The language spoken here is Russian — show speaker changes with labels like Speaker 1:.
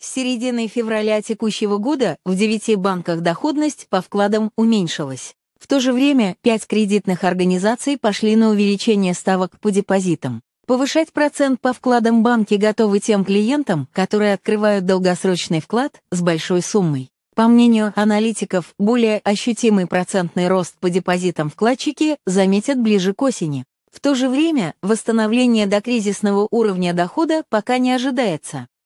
Speaker 1: С середины февраля текущего года в 9 банках доходность по вкладам уменьшилась. В то же время 5 кредитных организаций пошли на увеличение ставок по депозитам. Повышать процент по вкладам банки готовы тем клиентам, которые открывают долгосрочный вклад с большой суммой. По мнению аналитиков, более ощутимый процентный рост по депозитам вкладчики заметят ближе к осени. В то же время восстановление до кризисного уровня дохода пока не ожидается.